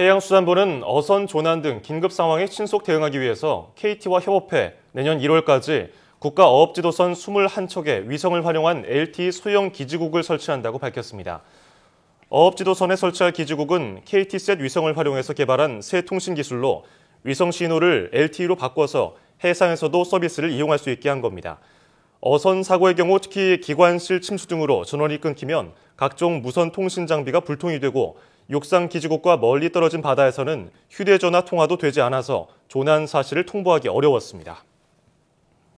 해양수산부는 어선 조난 등 긴급 상황에 신속 대응하기 위해서 KT와 협업해 내년 1월까지 국가 어업지도선 21척의 위성을 활용한 LTE 소형 기지국을 설치한다고 밝혔습니다. 어업지도선에 설치할 기지국은 KT셋 위성을 활용해서 개발한 새 통신 기술로 위성 신호를 LTE로 바꿔서 해상에서도 서비스를 이용할 수 있게 한 겁니다. 어선 사고의 경우 특히 기관실 침수 등으로 전원이 끊기면 각종 무선 통신 장비가 불통이 되고 육상 기지국과 멀리 떨어진 바다에서는 휴대전화 통화도 되지 않아서 조난 사실을 통보하기 어려웠습니다.